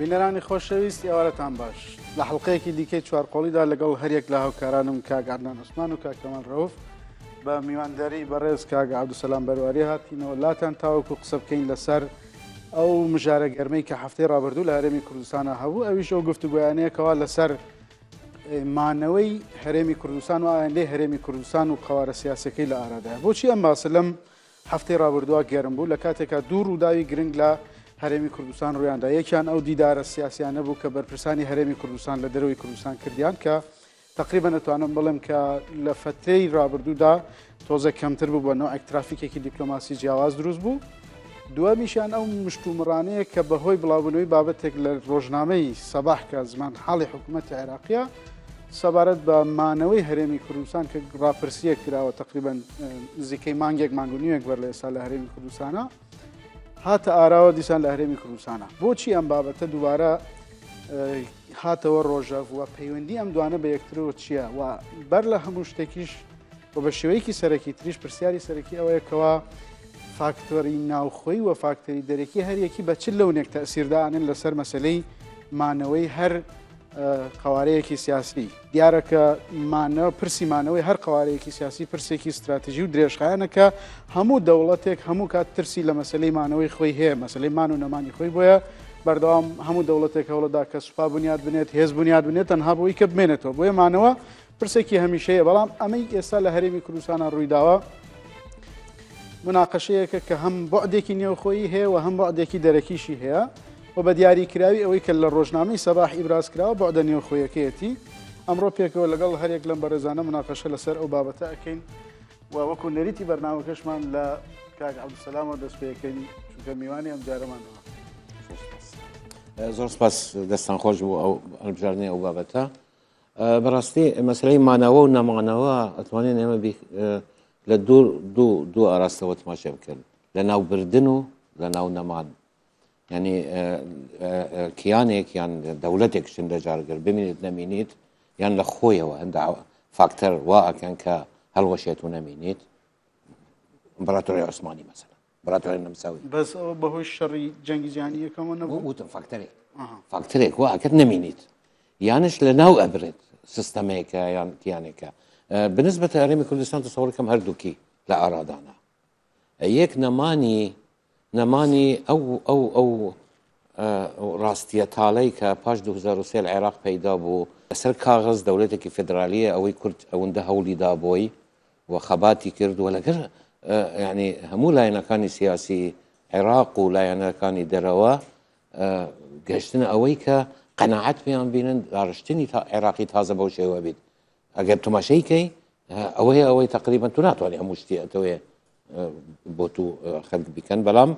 بینەرانی خۆشەویست ئەوارەتان باش لە حڵلقەیەکی دیکەی چوارقۆڵیدا لەگەڵ هەرێک لە هاوکارانم کاگاردان عوسمان و کاکەمان ڕۆف بە میوانداری بەڕێز کاگە عبدوسەسلام بەرواری هاتینەوە لاتان تاوەکو قسە بکەین لەسەر ئەو مژارە گەرمەی کە هەفتەی ڕابردوو لە هەرێمی کوردستانە هەبوو ئەویش ئەو گفتوگویانەیەکەوە لەسەر مانەوەی هەرێمی کوردستان و ئاەندەی هەرێمی کوردستان و قوارە سیاسەکەی لە ئارادای بۆچی ئەم باسە لەم هەفتەی ڕابردووە گەرم بوو لە کاتێکە دوور ڕووداوی گرنگ لە هەرێمی کوردستان ڕوویاندا یەکیان ئەو دیدارە سیاسیان نەبوو کە بەرپرسانی هەرێمی کوردستان لە دەروی کوردستان کردیان کە تقریبا نتوانم بڵم کە لە فترەی رابرردوودا تۆزە کەمتر بوو بۆ نەوە ئەکترافیکێکی دیپلۆماسی جیاواز دروست بوو دومیشان ئەو مشتومڕانەیە کە بەهۆی بڵاوبنەوەی بابەتێک لە ڕۆژنامەی سەباح کە زمان حاڵی حکوومەتی عێراقیە سەبارەت بە مانەوەی هەرێمی کوردستان کە ڕاپرسیە کراوە تقریبا زیکەی مانگێک مانگونیەک بەر لە ئێستا لە هەرێمی کوردستانە هاتە ئاراوە دیسان لە هەرێمی کوردستانە بۆچی ئەم بابەتە دووارە هاتەوە ڕۆژە وە پەیوەندی ئەم دوانە بە یەکترەوە چییە و بەر لە هەموو شتێکیش بۆ بە شێوەیەکی سەرەکی تریش پرسیاری سەرەکی ئەوەیەکەوە فاکتۆری ناوخۆی و فاکتەری دەرەکی هەریەکی بە چ لەونێک تەسیردانن لەسەر مەسلەی مانەوەی هەر قوارەیەکی سیاسی دیارە کە مانەوە پرسیمانەوەی هەر قوارەیەکی سیاسی پرسێکی استراتژی و درێژخایەنەکە هەموو دەوڵەتێک هەموو کات ترسی لە مەسلەی مانەوەی خۆی هەیە مەسلەی مان و نەمانی خۆی بۆیە بەردەوام هەموو دەوڵەتێک هەوڵەدا کە سوپا بنیاد بنێت هێز بنیاد بنێت تەنها بۆی کە بمێنێتەوە بۆیە مانەوە پرسێکی هەمیشەیە بەڵام ئەمەی ئێستا لە هەرمی کوردستانە ڕوویداوە مناقەشەیەکە کە هەم بۆعدێکی نێوخۆیی هەیە و هەم بۆعدێکی دەرەکیشی هەیە و بە دیاریکراوی ئەوەی کە لە ڕۆژنامەی سەباح ئیبراسکراوە بۆ دە نێوخۆیەکەیەتی ئەمڕۆ پێکەوە لەگەڵ هەرێک لەم بەرەزانە مناقەشە لەسەر ئەو بابەتە ئەەکەین و وەکو نەریتی بەرناوەکەشمان لە کاک عبدسەلامەوە دەستپێەکەین چونکە میوانی ئەم جارەمانەوە زۆر سپاس دەستان خۆش بوو ئەو ئەلبژارنی ئەو بابەتە بەڕاستی مەسلەی مانەوە و نەمانەوە ئەتوانین ئێمە لە دوور دوو دوو ئاراستەوە تماشێ بکەن لە ناوبردن و لە ناو نەمان يعني آه، آه، آه، كيانك يعني دولتك شنده جارجر بمينت نمينيت يعني لخويا وعند فاكتر واقع يعني كهلوشيت ونمينيت امبراطوريه عثماني مثلا امبراطوريه النمساوي بس بهو الشري جنگ جانية كمان وطن فاكتري فاكتري واقع نمينيت يعنيش لناو أبرد سيستميكا يعني كيانيكا بالنسبة لأريمي كردستان تصوركم هردوكي لا ارادانا أيك نماني نماني او او نەمانی ئەو ئەو ئەو ڕاستیە تاڵی کە بو 2023 عێراق پەیدا بوو لەسەر کاغز دەولێتێکی فدرالیە ئەوەی کورد ئەوەندە هەولیدا بۆی و خەباتی کردووە لەگەر ینی هەموو لایەنەکانی سیاسی عێراق و لایەنەکانی دەرەوە گەشتن ئەوەی کە قناعت بيان بینن دارشتني تا عێراقی تازە بەو شێوە بیت ئەگەر او هي او تقریبا تو ناتوانانی هەموو شتی اتويه بۆ خەلک بیکەن بەڵام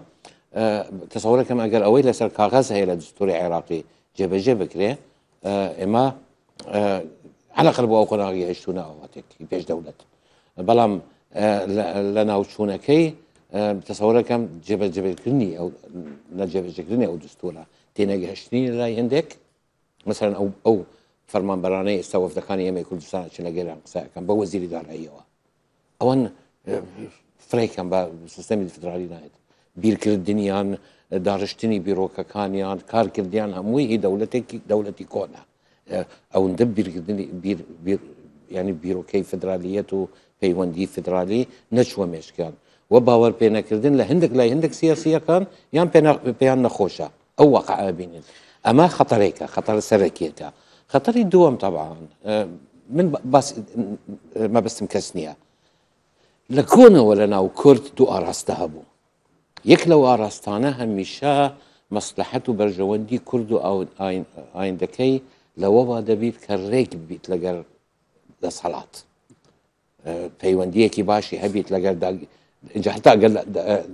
آه، تەسەورەکەم ئەگەر ئەوەی لەسەر کاغەز هەیە لە دستوری عێراقی جێبەجێ بکرێ آه، ئێمە آه، علاقل بۆ ئەو قۆناغی هێشتونە ئەواتێکی پێش دەولەت بەڵام لە ناوچوونەکەی تەسەورەکەم جێبەجێبکردنی لە جێبەجێکردنی ئەو دستورە تێنەگەهشتنی او هەندێک مثلەن ئەو ئەو فەرمانبەرانەی ئێستا وەفدەکانی ئەمەی کوردستان چ لەگەێران قساەکەم بوزير وەزیری ايوه اون فريكان با سيستمي الفدرالي نايت بير كردنيان دارشتني بيروكاكانيان كار كردنيان هموي هي دولتي دولتي كونا او ندب بير كردني بير بير يعني بيروكي فدراليتو بيوندي فدرالي نشوى مش كان وباور بينا كردن لهندك لا هندك سياسيه كان يان بينا بيان نخوشا او واقع بين اما خطريكا خطر سركيكا خطري الدوام طبعا من بس ما بس مكسنيها لکونه لەکۆنەوە ناو کرد تو آرسته هەبوو یک لەو آرستانه هەمیشە مصلحت و بەرژەوەندی کرد و ئایندەکەی لەوەوا دەبیت کە ڕێک بیت لەگەر دەسەڵات اه، پەیوەندیەکی باشی حتی اگر دسالات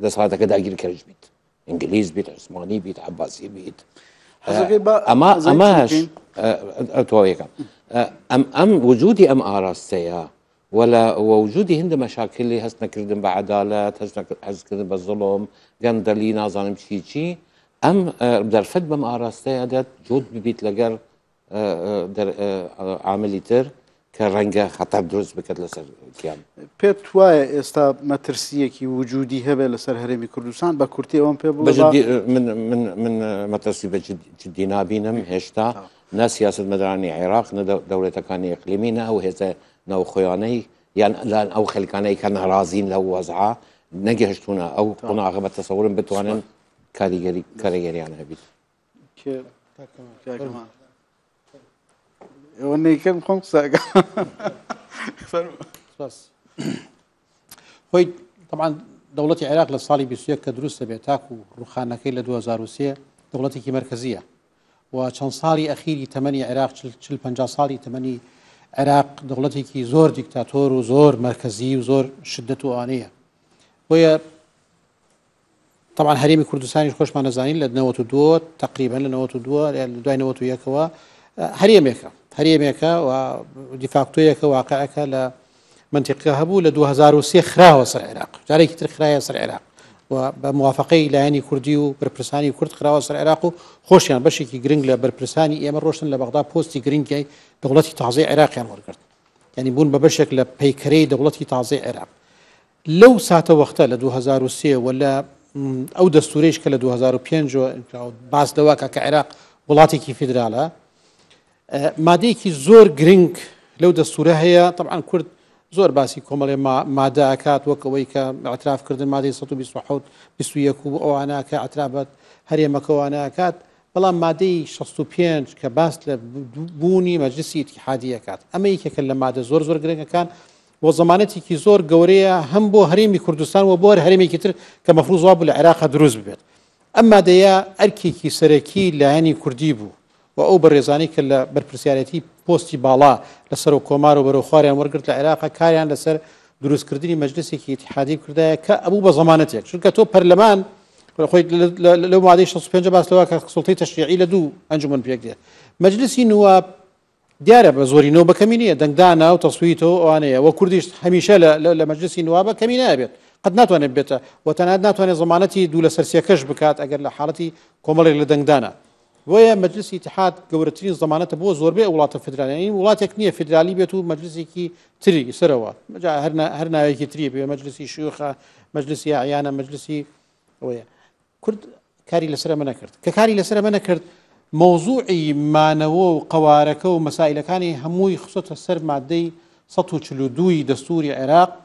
دەسەڵاتەکە داگیر کەژ بیت ئینگلیز بیت عسمانی بیت عباسی بیت اه، ئەما ئەماش اه، ئەم ام وجودی ئەم ئاراستەیە ولا ووجودي هند مشاکلی هەست هسنا بە عدالت حزکردن بە شي شي ام چی اه، فد بم اراستي بەم جود ببيت لقر اه، اه، در عاملی تر کە ڕەنگە خەتەر دروست بکات لەسەر کیان پێت وایە ئێستا كي وجودي هبه لسر هرمي كردوسان با كورتي اوان پێ من من بە جدی نابینم هێشتا نە سیاست مەدرانی عێراق نە دەولێتەکانی ئەقلیمینە ئەو هێزە نو ناوخۆیانەی یان ئەو خەلکانەی کە ناڕازین لەو وەزعا او ئەو قۆناغەمە تەسەورم بتوانن کاریگری آنها هەبیت که و خۆم خم خۆی تەمان دەوڵەتی عێراق لە ساڵی بیسوەک کە دروستە بێت تاکو که لدو لە دولتی که مرکزیه و سالی ساڵی تمنی عراق چل 50 سالی تمنی عێراق دەوڵەتێکی زۆر دیکتاتۆر و زۆر مرکزی و زۆر شدت و ئاانەیە بۆیە طبعا هەرمی کوردستانی خۆشمان نەزانین لە دو تقریبا لە 92 دوای 91ەوە هەرێمێکە هەرێمێکە و دیفاکتۆیەکە واقعەکە لە منطقە هەبوو لە 2023 خراوە سەر عراق جارێکی تر سەر عراق بە موافقی لایەنی کوردی و بەرپرسانی کورد قراوە سەر عێراق و خۆشیان بەشێکی گرنگ لە بەرپرسانی ئێمە ڕۆشن لە بەغدا پۆستی گرنگی دەوڵەتی تازای عێراقیان وەرگرت ینی بوون بە بەشێک لە پەیکەی دەوڵەتی تازای عێراق لەو ساتە وەختە لە 2023 ولا ئەو دەستورێش کە لە 2005 باس دەواکە کە عێراق وڵاتێکی فیدرالە مادەیەکی زۆر گرنگ لەو دەستورە هەیە طبعاان کورد زۆر باسی کۆمەڵێ مادەکات وەکەوەی کە ئەترافکردن مادەی 1920 و ئەوانە کە ئەترابەت هەرێمەکەوانەکات بەڵام مادەی 65 کە باس لە بوونی مەجلسی تحادیەکات ئەمە یکێکە لە مادە زۆر زۆر گرنگەکان بۆ زمانەتێکی زۆر گەورەیە هەم بۆ هەرێمی کوردستان و بۆر هەرێمێکی تر کە مەفروزوا بوو لە عێراق دروست ببێت ئەم مادەیە ئەرکێکی سەرەکی لایەنی کوردی بوو و ئەو بەڕێزانی کە لە بەرپسیارەتی پۆستی باڵا لەسەر و کۆمار و بەرەو خواریان وەرگرت لە عێراقا کاریان لەسەر دروستکردنی مەجلسێکی تحادی کردایە کە ئەبوو بە زمانەتێک چونکە تۆ پەرلەمان خۆی لەو مادەی 65 باسەوە کە قسڵتی تەشریعی لە دوو ئەنجمن پێک دێت مەجلسی نووە دیارە بە زۆرینەوە بەکەمی نیە دەنگدانا و تەسویتەوە ئەوانەیە وە کوردیش هەمیشە لە مەجلسی نووا بەکەمی نابێت قەت ناتوانێت بێتە وەتەنات ناتوانێت زمانەتی دوو لە سەرسیەکەش بکات ئەگەر لە حاڵەتی کۆمەڵێک لە دەنگدانە ويا مجلس اتحاد قورترين ضمانة بو زور بي ولاتة فدرالية يعني ولاتة كنية فدرالية بيتو مجلسي كي تري سروا جا هرنا هرنا كي تري بي مجلسي شيوخة مجلسي عيانة مجلسي ويا كرد كاري لسر ما نكرد ككاري لسر ما نكرد موضوعي ما نو قواركو مسائل كاني هموي خصوصا السر مادي سطو تشلو دوي دستوري عراق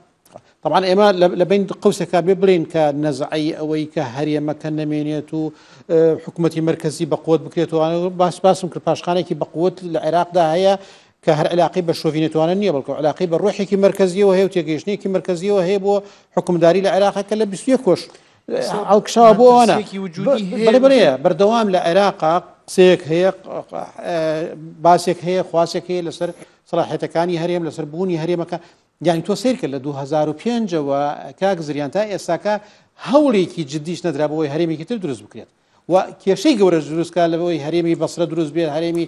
طبعا اما لبين قوس ببرين كنزعي او كهريه ما كان نمينيتو آه، حكومتي مركزي بقوه بكريتو انا باس باس ممكن باشخانه كي بقوه العراق ده هي كهر علاقي بالشوفينيتو انا نيه بلكو علاقي بالروحي كي مركزي وهي وتيجيشني كي مركزي وهي بو حكم داري العراق كلا بس يكوش او آه، كشابو انا بلي بلي بردوام لعراق سيك هي آه، باسك هي خواسك هي لسر صلاحيتك كاني هريم لسر بوني هريم یانی تۆ سیر کرد لە 2005ەوە کاک زریان تا ئێساکە هەوڵێکی جدیش نەدرابەوەی هەرێمێکی تر دروست بکرێت و کێشەی گەورە دروستکە لەوەی هەرێمی بەسرە دروست بێت هەرێمی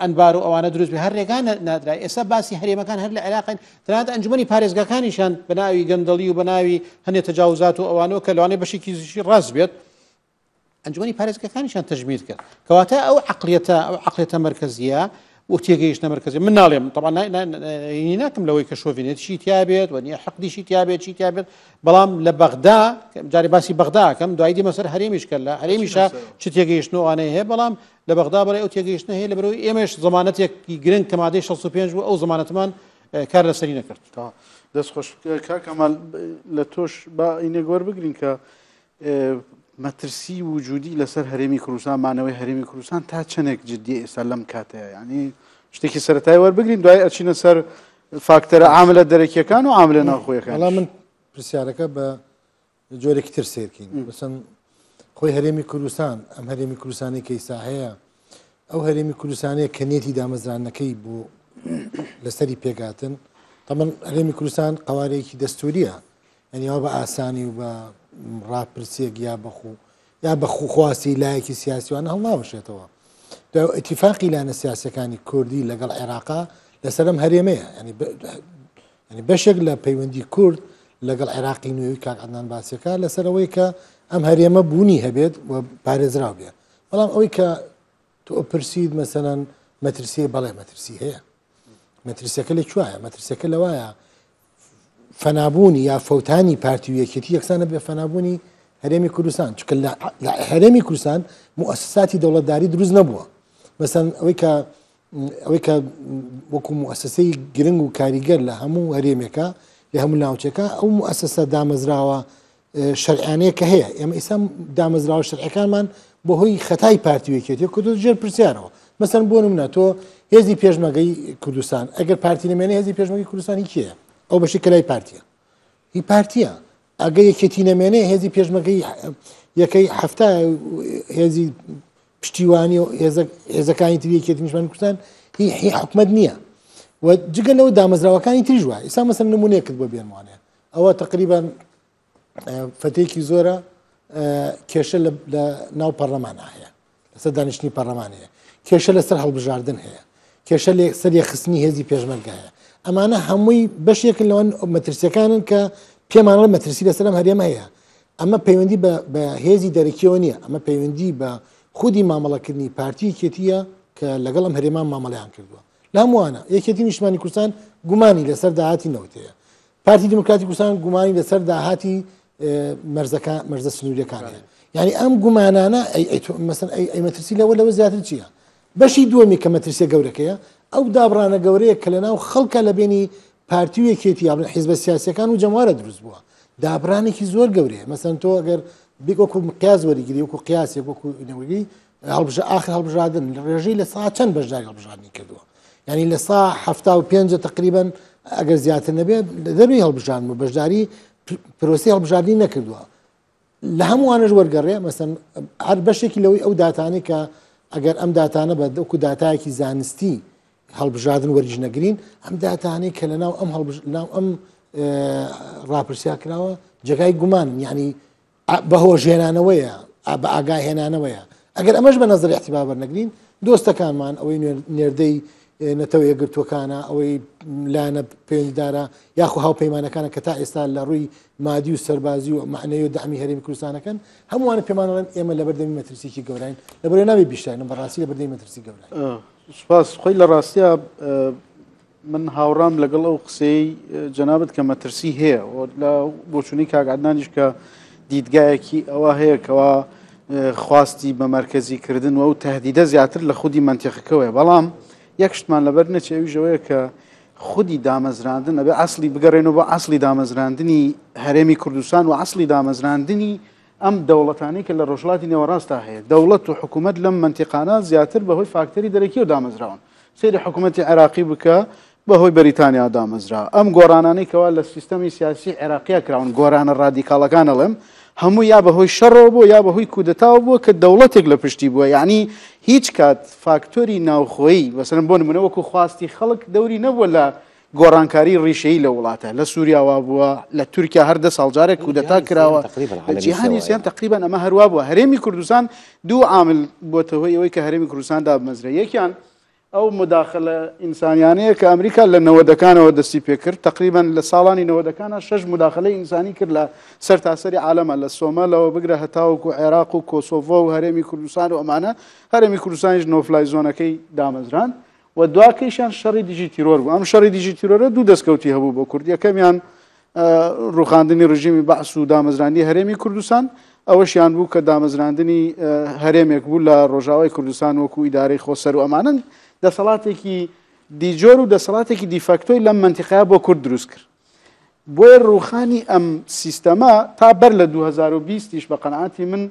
ئەنبار و ئەوانە دروست بێ هەر ڕێگان نادرا ئێستا باسی هەرێمەکان هەر لە عێراقین ترات ئەنجومی پارێزگەکانیشان بەناوی گەندەڵی و بەناوی هەنێ تەجاوزات و ئەوانەوە کە لەوانێ بەشی کیزیشی ڕاست بێت ئەنجومی پارێزگەکانیشان تەژمیر کرد کەواتە ئەو عقلێتە ئەو عقلێتە مرکزیە بۆ تێگەیشتە مرکزی من ناڵێم تەوانایی ناکەم لەوەی کە شۆڤێنێت چی تیابێت و نیە حەقدیشی تیابێت چی تیابێت بەڵام لە بەغدا جاری باسی بەغداکەم دوایدی مەسەر هەرێمیشکە لە هەرێمیشە چ تێگەیشتنەوەوانەیە هەیە بەڵام لە بەغدا بەڵێ ئەو تێگەیشتە هەیە لە بەرەوەی ئێمەش زمانەتێکی گرنگ کەمادەی 65 و ئەو زمانەتمان کار لەسەری نەکرد تا دەستخۆش کاکەمال لە تۆش با ئینە گۆر بگرین کە مەترسی وجودی لەسەر هەرێمی کوردستان مانەوەی هەرێمی کوردستان تا چنێک جدی ئێستا لەم کاتەیە ینی شتێکی سەتای وەربگرین دوای ئەچینە سەر فاکتەرە عاملە دەرەکیەکان و عاملە ناخۆیەکان من پرسیارەکە بە جۆرێکی تر سێرکین بەسن خۆی هەرێمی کوردستان ئەم هەرێمی کوردستانی کەیسا هەیە ئەو هەرێمی کوردستانەیە کەنیەتی دامەزرانەکەی بۆ لەسەری پێگاتن تەمەن هەرێمی کوردستان قوارەیەکی دەستوریە ئەنیەوە بە ئاسانی و بە ڕاپرسێک یا بەخوو یا بەخوخواستی لایەکی سیاسیوان هەڵناوەشێتەوە ئەتیفاقی لاەنە سیاسەکانی کوردی لەگەڵ عێراقا لەسرم هەرێمەیە ینی بەشێک لە پەیوەندی کورد لەگەڵ عێراقی نوێوی کاکەندان باسیەکە لەسەرەوەی کە ئەم هەرێمە بوونی هەبێت و پارێزرا بێ بەڵام ئەوەی کە تۆ پرسید مەسەەن مەترسیە بەڵێ مەترسی هەیە مەترسەکە لە چوایە مەترسەکە لەوایە فەنابوونی یا فەوتانی پارتی وەکێتی یەکسانە بێ فەنابوونی هەرێمی کوردستان چکە هەرێمی کوردستان مؤسساتی دەوڵەتداری دروست نەبووە بەسەن ئەوەی کە ئەوەی کە وەکو مؤسسەی گرنگ و کاریگەر لە هەموو هەرێمێکە لە هەموو ناوچەکە ئەو مؤسسە دامەزراوە شەرعانەیە کە هەیە ئێمە ئیسا دامەزراوە شەرعەکانمان بۆ هۆی خەتای پارتیوەکێتی کورد ژێر پرسیارەوە مەسەر بۆ نمونە تۆ هێزی پێشمەگەی کوردستان ئەگەر پارتی نمێنێ هێزی پێشمەگەی کوردستانی کیە ئەو بەشی کلای پارتیە هی پارتیە ئەگە یەکێتی نەمێنێ هێزی پێشمەکەی یەکەی هەفتا هێزی پشتیوانی و هێزەکانی تری یەکێتی نیشمان کوردستان هی هی حکومت نییە و جگەنەوە دامەزراوەکانی تریژوە ئیسا مەسم نمونونێکت بۆ بێنوانێ ئەوە تقریبان فتێکی زۆرە کێشە لە ناو پەرلەمان هەیە لەسەر دانیشتنی پەرلەمانەیە کێشە لەسەر هەڵبژاردن هەیە کێشە لێ سەر یەخستنی هێزی پێشمەرگە هەیە ئەمانە هەمووی بەشێک لەوەن مەترسیەکانن کە پێمانڵ مەترسی لەسەرم هەرێمە هەیە ئەمە پەیوەندی بە هێزی دەرەکیەوە نییە ئەمە پەیوەندی بە خودی مامەڵەکردنی پارتی کێتیە کە لەگەڵم هەرێمان مامەڵیان کردووە لام وانە یەکێتی نیشتمانی کوردستان گومانی لەسەر داهاتی نەوتەیە پارتی دموکراتی کوردستان گومانی لەسەر داهاتی مەرزەکان مەرزە سنووریەکان هەیە یعنی ئەم گومانانە ئەی مەترسی لەوە لەوە زیاتر چییە؟ بەشی دووەمی کە مەترسیە گەورەکەیە ئەو دابرانە گەورەیە کە لە ناو خەڵکە لە بینی پارتیوەکێتی یابن حیزب سیاسەکان و جەموارە دروست بووە دابرانێکی زۆر گەورەیە مەسەن تۆ ئەگەر بێکۆکو قیاز وەریگیری وەکو قیاسی وەکو نەوەگەی هەڵبژ آخر هەڵبژادن لە ڕێژەی لە سا چەند بەشدار هەڵبژانی کردووە ینی لە ساهفتا و پێ تقریبان ئەگەر زیاتر نەبێت دەروی هەڵبژان و بەشداری پرۆسی هەڵبژاردی نەکردووە لە هەمووانش وەرگەڕێ مەسن هەر بەشێکی لەوەی ئەو داتانی کە ئەگەر ئەم داتانە بە دەکو داتایەکی زانستی هەڵبژادن وەرج نەگرین ئەم داتانەی کە لە ناو ئەم ناو ئەم ڕاپرسیا کراوە جگای گومان یعنی بەهۆژێنانەوەیە بە ئاگاهێنانەوەیە ئەگەر ئەمەش بە نظر احتیبابەر نەگرین دۆستەکانمان ئەوەی نێردەی نەتەوە یەگرتوەکانە ئەوەی لانە پێدارە یاخو هاوپەیمانەکانە کە تا ئێستا لە ڕووی مادی و سەربازی و معنەی و دامی هەرمی کوردستانەکەن هەمووانە پێمانڵێن ئێمە لە بەردەمی مەترسیکی گەورین لە بەرێ ناوی بیشتێنە بەڕاستی لە بەردەی مەترسی گەورین. سوپاس خۆی لە ڕاستیا من هاوڕام لەگەڵ ئەو قسەی جەنابەت کە مەترسی هەیە لە بۆچوونی کاگادانانیش کە دیدگایەکی ئەوە هەیە کەەوە خواستی بە مرکزی کردن و ئەو تهدیدە زیاتر لە خودی منتیخەکەوەی بەڵام یەکشتمان لەبەر نەچێویژەوەیە کە خودی دامەزراندن ئەبێ ئەاصلی بگەڕێنەوە بە ئەاصلی دامەزراندنی هەرێمی کوردستان و ئەاصلی دامەزراندنی ئەم دەوڵەتانی کە لە ڕۆژڵاتی نێوەڕاستا هەیە دەوڵەت و حکوومەت لەم منتیقانە زیاتر بەهۆی فاکتەری دەرەکی و دامەزراون سری حکوومەتی عراقی بکە بەهۆی بەریتانیا دامەزرا ئەم گۆرانانەی کەوا لە سیستەمی سیاسی عێراقیە کراون گۆرانە ڕادیکاڵەکان ئەڵێم هەموو یا بەهۆی شەڕەوە بوو یا بەهۆی کودەتاو بووە کە دەوڵەتێک لە پشتی بووە یعنی هیچ کات فاکتۆری ناوخۆی بەسرم بۆ نمونە وەکو خواستی خەڵک دەوری نەبووە لە گۆڕانکاری ڕیشەی لە وڵاتە لە سووریاوا بووە لە تورکیا هەردە ساڵجارێک کودەتا کراوە جیهانیسیان تقریبا ئەمە هەروە بووە هەرێمی کوردستان دوو عامل بۆتەوەی ئەوەی کە هەرێمی کوردستاندا بمەزرە یەکیان ئەو مداخلە ئینسانیانەیە کە ئەمریکا لە نەوەدەکانەوە دەستی پێکرد تقریبان لە ساڵانی نەوەدەکانە شش مداخلەی ئینسانی کرد لە سەر تاسەری عالەمە لە سۆمەلەوە بگرە هەتاوکو عێراق و کۆسۆڤۆ و هەرێمی کوردستان و ئەمانە هەرێمی کوردستانیش نۆفلای زۆنەکەی دامەزران و دواکەیشان شەڕی دیژی تیرۆر بوو ئەم شەڕی دیژی تیرۆرە دوو دەستکەوتی هەبوو بۆ کوردیەکەمیان ڕوخاندنی ڕژیمی بەعس و دامەزرانی هەرێمی کوردستان ئەوەشیان بوو کە دامەزراندنی هەرێمێک بوو لە ڕۆژاوای کوردستان وەکو ئیدارەی خۆسەر و ئەمانن دەسەڵاتێکی دیجۆر و دەسەڵاتێکی دیفەکتۆی لەم منتیقا بۆ کورد دروست کرد بۆیە ڕوخانی ئەم سیستەما تا بەر لە 2020ش بە قەنعاتی من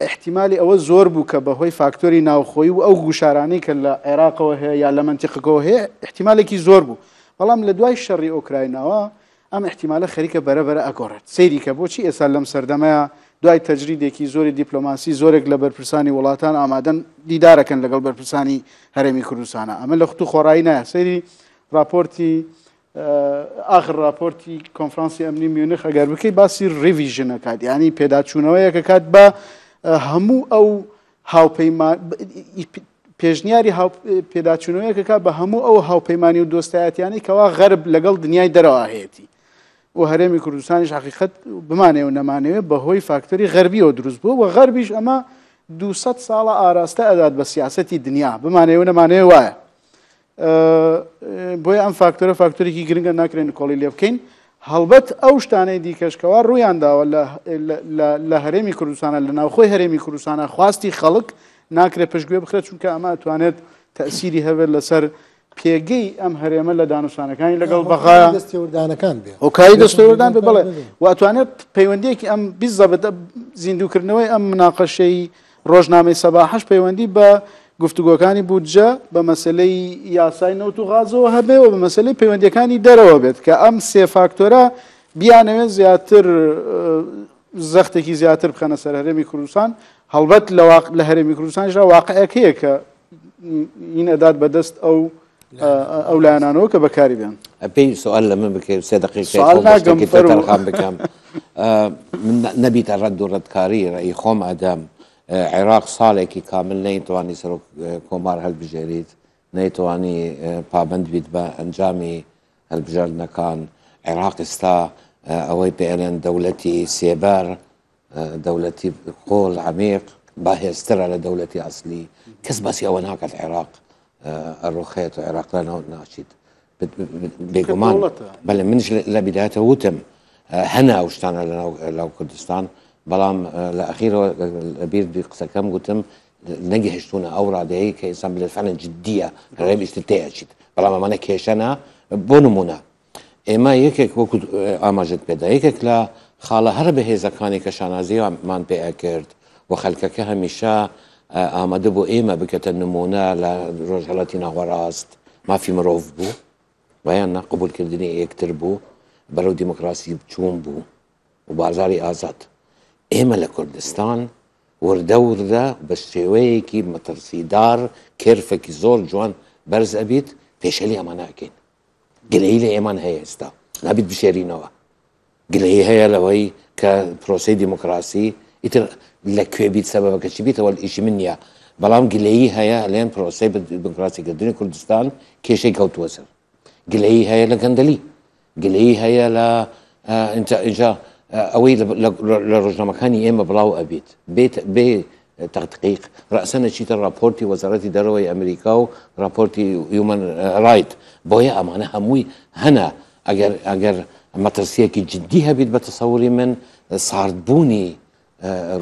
احتیممالی ئەوە زۆر بوو کە بەهۆی فاکتۆری ناوخۆی و ئەو گوشارانەی کە لە عێراقەوە هەیە یا لە منتیقەوە هەیە احتیممالێکی زۆر بوو بەڵام لە دوای شەڕی ئۆکراینەوە ئەم احتیممالە خەریکە بەرەبرە ئەگۆڕێت سەیری کە بۆچی ئێستا لەم سەردەمەیە دوای تەجریدێکی زۆری دیپلۆماسی زۆرێک لە بەرپرسانی وڵاتان ئامادەن دیدارەکەن لەگەڵ بەرپرسانی هەرێمی کوردستانە ئەمە لە خوتو خۆڕایی نایە سەیری راپۆرتی ئاخر راپۆرتی کۆنفرانسی ئەمنی میونخ ئەگەر بکەی باسی ڕیڤژنە کات ینی پێداچوونەوەیەکە کات بە هەموو ئەو هاوپەیمان پێشنیاری پێداچوونەوەیەکەکە بە هەموو ئەو هاوپەیمانی و دۆستایەتیانی کەوا غەرب لەگەڵ دنیای دەرەواهەیەتی و هەرێمی کوردستانیش حقیقت بمانێ و نەمانەوێت بەهۆی فاکتوری غەربیەوە دروست بوو و غەربیش ئەمە 200 ساڵە ئاراستە ئەدات بە سیاستی دنیا بمانێ و نەمانەیە وایە بۆیە ئەم فاکتۆرە فاکتورێکی گرنگە ناکرێن کۆڵی لێ بکەین هەڵبەت ئەو شتانەی دیکەشکەوە ڕوویان داوە لە هەرێمی کوردستانە لە ناوخۆی هەرێمی کوردستانە خواستی خەڵک ناکرێ پشتگوێ بخرێت چونکە ئەمە توانێت تەسیری هەبێت لەسەر پێگەی ئەم هەرێمە لە دانوستانەکانی لەگەڵ بەغا دەستیوردانەکان هۆکایی دەستوردان بێ بڵێ واتوانێت پەیوەندیەکی ئەم بیزە بە زیندوکردنەوەی ئەم مناقەشەی ڕۆژنامەی سەباهش پەیوەندی بە گفتوگۆکانی بودجە بە مەسلەی یاسای نەوت و غازەوە هەبێەوە بە مەسلەی پەیوەندەکانی دەرەوە بێت کە ئەم سێفاکتۆرە بیانەوێت زیاتر زەختێکی زیاتر بخەنە سەر هەرێمی کوردستان هەڵبەت لە هەرێمی کوردستانشرا واقعەکەیە کە ئینەداد بەدەست ئەو ئەو لایەنانەوە کە بەکاری بیان پێی سوال لە من بکەیت سێ دقیقام بکەم نەبیتە ڕەت و ڕەتکاری ڕێی خۆم ئادەم عراق ساڵێکی کامل نەیتوانی سەرۆک اه، کۆمار هەلبژێریت نەیتوانی انجامي اه، بیت كان ئەنجامی استا اوي اه، ئەوەی پێێن دەولەتی دولتي دەولەتی قۆڵ عمیق باهێزترە لە دەولەتی ئەاصلی کەس بەسی ئەوە ناکات العراق ئەڕۆخێت وعراق لنا ناچیت بيقومان بل منش لبداية وتم هنا وشتان لو كردستان بەڵام لە ئەخیرەوە بیر قسەکەم گوتم نەگەهشتونە ئەو ڕادەیە کە ئسان بلفانە جددیە ڕێبیست تەیەچیت بەڵام ئەمانە کێشەنا بۆ نمونە ئێمە یەکێک وەکو ئاماژت پێدا یەکێک لە خاڵە هەر بەهێزەکانی من شانازیمان پێ کرد و خەلکەکە هەمیشە آه، ئامادە بۆ ئێمە بکەتە نمونە لە ڕۆژهڵەتی ناوەڕاست مافی مرۆڤ بوو ویان نەقبولکردنی یەکتر بوو بەرەو دیموکراسی بچوون بوو و بازاری ئازاد ايما كردستان وردور ده بشتوي كي مترسيدار كيرفك زور جوان برز ابيت بيشالي امانا اكين جلعيلي ايمان هي استا نابت بشيرينوا جلعي هي لوي كبروسي ديمقراسي اتر لكوي بيت سبب كشبيت والاشي منيا بلام جلعي هي لين بروسي ديمقراسي قدرين كردستان كيشي قوت وزر جلعي هي لقندلي جلعي هي ل آه، انت انجا آه، اوي لروجنامەکانی ئێمە بڵاو ئەبیت بێت بێ تەقیق ڕسەنە چیتە راپۆرتی وەزارەتی دەرەوەی ئەمریکا و رابورتي يومن رايت بۆیە ئەمانە هموي هنا اگر اگر مەترسیەکی كي جديها بيت بتصوري من صار بوني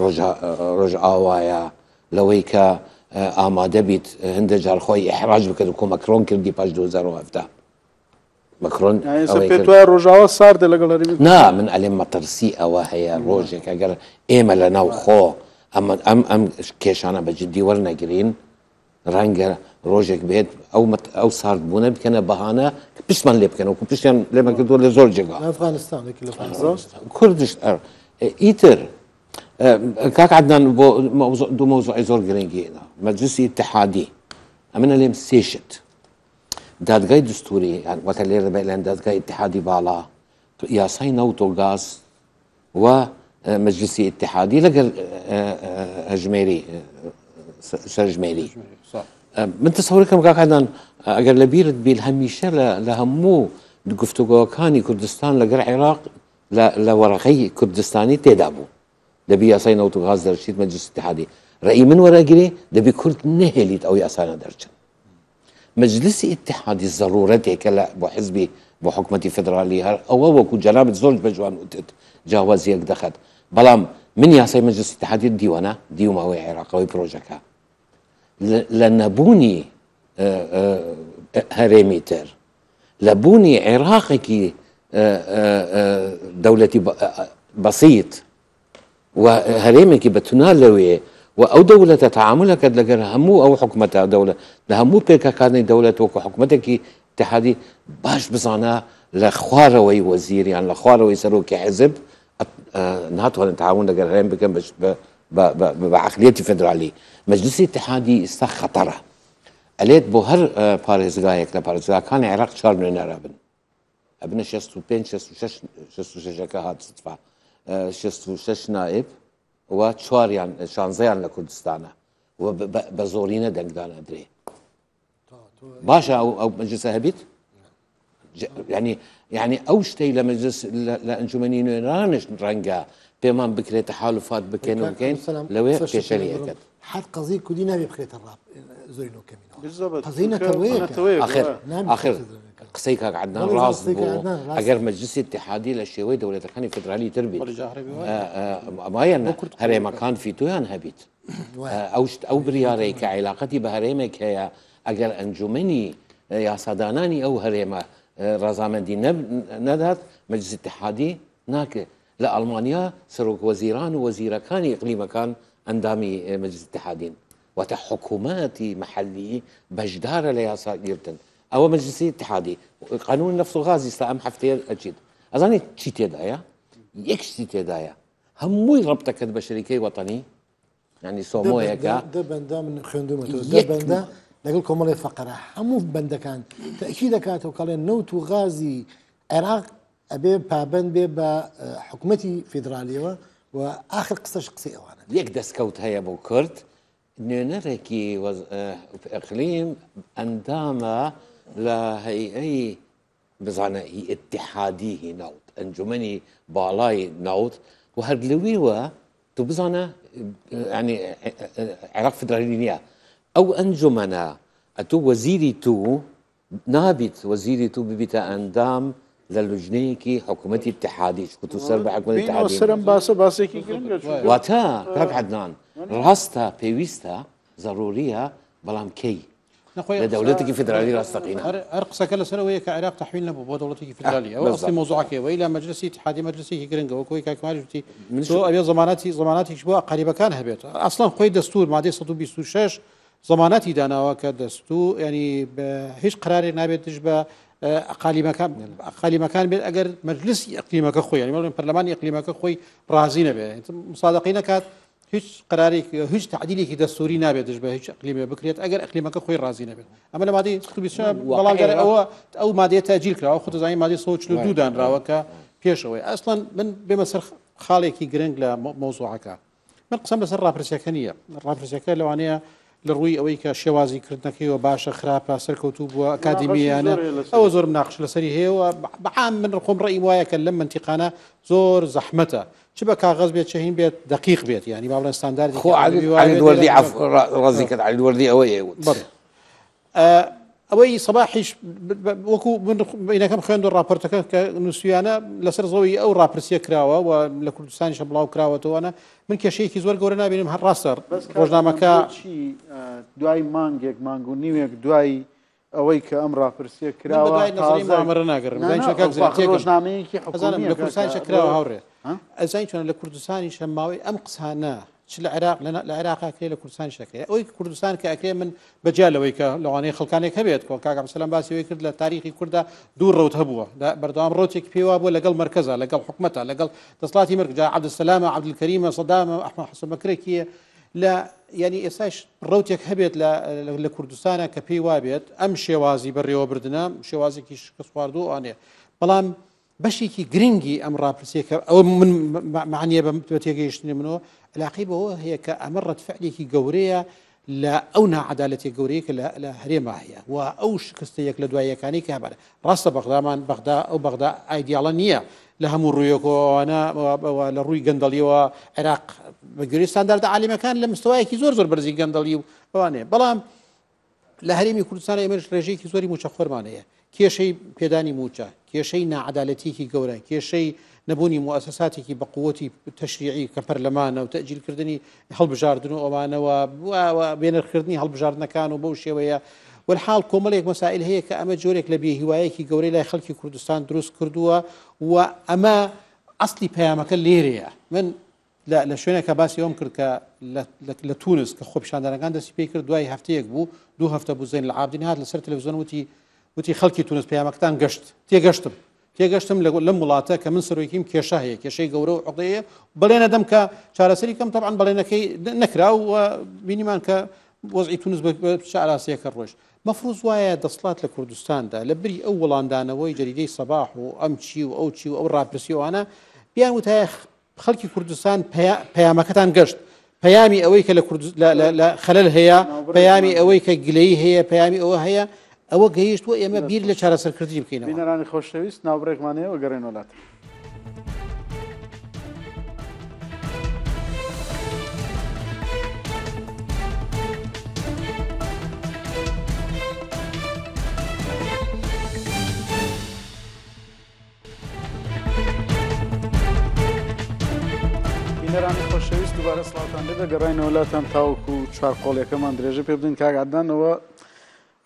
رجع ڕۆژ ئاوایە لەوەی کە آه، ئامادەبیت هەندە خوي احراج بکرد و کۆمەکرۆن کردی پاش 2010. مكرون يعني سبيت وير رجعوا صار دي لقل ريبي نا من علي ما ترسيقه وهي روجي كاقل ايما لناو خو اما ام ام كيش انا بجدي ورنا جرين رانجا روجك بيت او مت او صار بونا بكنا بهانا بيش من لي بكنا وكبيش كان لي ما كدور افغانستان كل افغانستان كردش ار آه، ايتر آه، كاك عدنان بو موضوع دو موضوع زور جرين جينا مجلس اتحادي امنا لي مسيشت دادگای دستوری وەکە لێرە بێن دادگای اتحادي بالا يا ساي نوتو غاز و مەجلسی اتحادی لەگەر هەژمێری سەرژمێری من تەسەورەکەم کاکدان ئەگەر اقل لبيرت بيل هميشه لهمو هەموو گفتوگۆەکانی كردستان لەگەر عێراق لە وەرەقەی کوردستانی كردستاني تيدابو دبي يا نەوت و غاز درشيت مجلس اتحادي رأي من وەرەگرێ دەبی کورد نهێلیت ئەو یاسانە درشيت مجلس اتحاد الضرورات كلا لە بحكمة فدرالية أو حکوومەتتی فدرالی هەر ئەوە وەکو جەنابێت زۆر بەجوان وتت من ياسي مجلس اتحاد الديوانة ديو ما هو عراق نەبوونی آه، آه، هەرێمی تر لە بوونی عێراقێکی آه، دەولەتی بەسییت و هەرێمێکی بەتونا لەوێ او لگر همو او حکمت دولة ده همو پیکا کردن دولة و که حکمت حکوومەتێکی تحادی باش وی وزیر خوارەوەی لخوار وی سرو که حزب آه، ناتوانن تعاون لەگەر هەیەم بکەم بە عقلیتی فدرالی مەجلسی تحادی خطره الیت بو هر هەر آه، یک لە کان عراق چار نوێنەرە بن ئەبنە 65 هاد 66 هات آه، شش نائب و چواریان شانزەیان لە کوردستانە و بە زۆرینە دەنگدان ئەدرێ باشە ئەو مەجلسە هەبیت ینی یعنی ئەو شتەی ل مجلس ل انجمنی نوێنرانش رنگه پێمان بکرێتە حالوفات بکەن و بکەین لەوێ پێشەریەکەت حت قضیه کودی نابێ بخرێتە ڕاب زۆری نوکەمینەخر قسەی کاکعددان ڕاست ئەگەر مەجلسی اتحادی لە شێوەی دەولەتەکانی فدرالی تربیت ئەمایان هەرێمەکان فیتۆیان هەبیت ئەو بریارەی کە عیلااقەتی بە هەرێمێک هەیە ئەگەر ئەنجومنی یاسادانانی ئەو هەرێمە ڕزامەندی ندهت مجلس اتحادي ناکرێت لألمانيا سرق وزيران ووزيركان إقليما كان أندامي مجلس الاتحادين وتحكومات محلية بجدارة لياسا جيرتن أو مجلس الاتحادي قانون النفط والغاز يستعم حفتي أجد أظني تشي تدايا يكش تدايا هموي ربطك بشركة وطني يعني سومو يكا ده بندا من خندومة ده بندا لقل كومالي فقرة همو بندا كان تأكيد كانت وقال نوت وغازي عراق ابين بابن بيبا آه، حكمتي فيدرالية واخر قصه قصي ليك يك سكوت هيا بو كرد نونركي وز آه، اقليم انداما لا هيئي بزعنا اتحادي هي نوت انجمني بالاي نوت وهاد لويوا تو بزعنا يعني آه، عراق فدرالية او انجمنا اتو وزيري تو نابت وزيري تو ببيتا اندام للجنيكي حكومتي اتحادي اتحادی سر به حکومت بينو سرم باسو باسه كي گرنگ واتا كاك عدنان راستا بيويستا ضروريه بلام كي لدولتك فدرالية لاستقينا أرقص كلا سنة وهي كعراق تحويلنا بو دولتك الفدرالية أو أصلي موضوعك وإلى مجلس اتحادي مجلسي كرنجا وكوي كاكمالي جتي سو أبي زماناتي زماناتي شبوع قريبة كان هبيت أصلا خوي دستور مادي شاش زماناتي دانا دستو يعني هيش قراري نابي تجبه قالیمەکان بێت ئەگەر مەجلسی ئەقلیمەکە خۆی مەڵێن پەرلەمانی ئەقلیمەکە خۆی ڕازی نەبێت مسادقی نکات هیچ قراری هیچ تعدیلێکی دەستوری نابێتش بە هیچ ئەقلیمە بکرێت ئەگەر ئەقلیمەکە خۆی ڕازی نەبێت ئەمە لە مادی بەڵامگەر ئەوە ئەو مادەیە تاجیر کراوە خۆتزانانی مادی سۆچ و دوودانراوەکە پێشەوەی ئەسڵەن من بێمە سەر خاڵێکی گرنگ لە مۆزوعەکە من قسەم لەسەر ڕاپرسەکە نییە ڕاپرسەکە لەوانەیە لە ڕووی ئەوەی کە شێوازی کردنەکەیەوە باشە خراپە سەرکەوتوو بووە ئەکادیمیانە ئەوە زۆر ناخش لەسەری هەیەەوە بەعام من خۆم ڕێی وایە کە لەم منتیقانە زۆر زەحمەتە بيت بە بيت بێت چهین بێت دقیق بێت ینی باڵێن ستانداردی خۆ ڕزی کرد علی وەردی ئەوەیە ئەوەی سەباحیش وەکو بینەکەم خوێن و راپۆرتەکە کە نووسیانە لەسەر زەوەی ئەو راپرسیە کراوە و لە کوردستانیشە بڵاو کراوەتەوەە من کێشەیەکی زۆر گەورە نبینم هەر ڕاستەر ڕۆژنامەکە دوای مانگێک مانگ و نیوێک دوای ئەوەی کە ئەم راپرسیە کراوەمەرە ناگەڕمەیەکی لە کوردستانیشە کراوە هاوڕێ ئەزای چۆن لە کوردستانی شەماوەی ئەم قسانە چ لە عراق لە عراقاکرێ لە کوردستان شکرێ ئەوی کوردستان کە ئەکرێ من بەجالەوەی کە لەوانەیە خەکانێک هەبێت کۆ کاکەم سەلام باسیەوەی کرد لە تاریخی کووردا دوو ڕوت هەبووە بەردەوام ڕۆتێک پێوا بۆ لەگەڵ مرکزە لەگەڵ حکومەتە لەگەڵ دەسڵاتی مرگجا عبدسەلامە عبدکەریمە سەدامە ئەحمە حسمەکرێکیە لە ینی ئێساش ڕوتێک هەبێت لە کوردستانە کە پێی وابێت ئەم شێوازی بەڕێوە بردنە شێوازێکی شکە سواردوو ئەوانێ بەڵام بەشێکی گرنگی ئەم ڕاپرسێکە ئەو من معنیە بە تێگەیشتنی منەوە لاقیبەوە هەیە کە ئەمەڕەت فعلێکی گەورەیە لە ئەو نعادالەتی گەورەیەکە لە هەرێمە هەیە و ئەو شکستەیەک لە دوایەکانی کابار ڕاستە بەغدامان بەغدا ئەو بەغدا ئایدیاڵە نییە لە هەموو ڕوویەکۆوانە لە ڕووی گەندەڵیەوە عێراق بەگوری سانداردە علیمەکان لە مستوایەکی زۆر زۆر بەرزی گەندەڵی و ئەوانێ بەڵام لە هەرێمی کوردستان ئێمەش ڕێژەیەکی زۆری موچە خۆرمانەیە کێشەی پێدانی موچە کێشەی نعدالەتێکی گەورە کێشەی نەبوونی موسەساتێکی بە قوتی تەشریعی کە پەرلەمانە و تەجیلکردنی هەڵبژاردن و ئەوانەوە بێنەرکردنی هەڵبژاردنەکان و بەو شێوەیە والحال کۆمەڵێک مەسائل هەیە کە ئەمە جۆرێک لە بێهیوایەکی گەورەی لای خەڵکی کوردستان دروست کردووە و ئەمە ئەسلی پەیامەکە لێرەیە من لە شوێنێکە باسی ئەوم کرد کە لە تونس کە خۆپشاندانەکان دەستی پێی کرد دوای هەفتەیەک بوو دوو هەفتە بوو زین لە عابدین هاات لەسەر تەلەڤزیۆن وتی وتی خەڵکی تونس پامەکتان گەشت تێگەشتم تێگەشتم لە لەم وڵاتە کە من سەرۆکیم کێشە هەیە کێشەی گەورە و عقدەیە بڵێ نەدەم کە چارەسەری کەم تەعاان بەڵێنەکەی نەکرا و بینیمان کە وەزی تونس شاراسیەکە ڕۆژ مەفروز وایە دەسڵات لە کوردستاندا لە بری ئەو وڵاندانەوەی جەریدەی سەباح و ئەم چی و ئەو چی و ئەو ڕاپرسیوانە بیان وتایە خەڵکی کوردستان پەیامەکەتان گەشت پەیامی ئەوەی کە لە خەلل هەیە پەیامی ئەوەی کە گلەی هەیە پەیامی ئەوە هەیە ئەوە گەیشتوە ئێمە بیر لە چارەسەرکردی بکەینەوە بینەرانی خۆشەویست ناوبرێکمانەیەوە گەڕێن وڵات. خۆشەویست دوبارە سڵاتان لێ دەگەڕێنەوە لاتان تاوکو و چارقۆڵیەکەمان درێژە پێ بدن کاگادانەوە